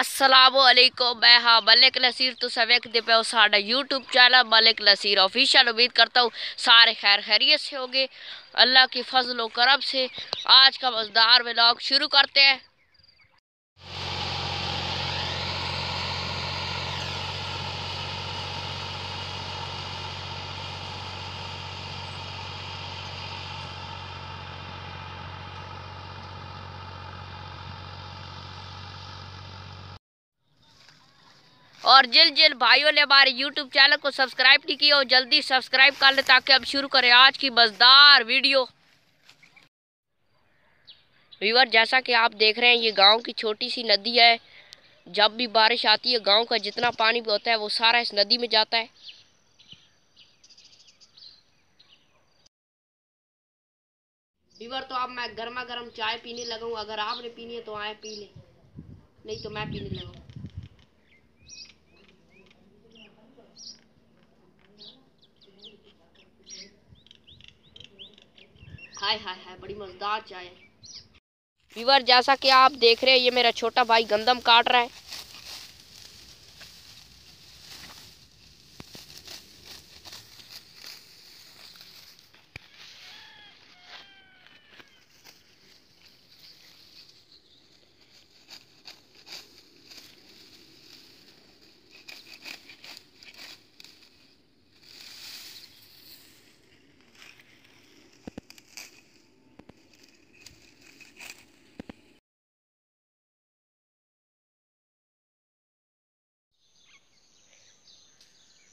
असलकुम मैं हाँ मलिक नसीर तो सब एक दे पे हो साढ़ा YouTube channel Malik Naseer official उम्मीद करता हूँ सारे खैर खैरियत से होंगे अल्लाह के फजल करम से आज का मजदार व्लॉग शुरू करते हैं और जिन जिन भाइयों ने हमारे यूट्यूब चैनल को सब्सक्राइब नहीं किया और जल्दी सब्सक्राइब कर ले ताकि हम शुरू करें आज की मजदार वीडियो व्यूवर जैसा कि आप देख रहे हैं ये गांव की छोटी सी नदी है जब भी बारिश आती है गांव का जितना पानी होता है वो सारा इस नदी में जाता है व्यूवर तो अब मैं गर्मा गर्म चाय पीने लगा अगर आपने पीनी है तो आए पी लें नहीं तो मैं पीने लगा हाय हाय हाय बड़ी मज़ेदार चाय है जैसा कि आप देख रहे हैं ये मेरा छोटा भाई गंदम काट रहा है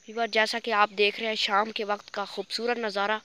वीवर जैसा कि आप देख रहे हैं शाम के वक्त का खूबसूरत नज़ारा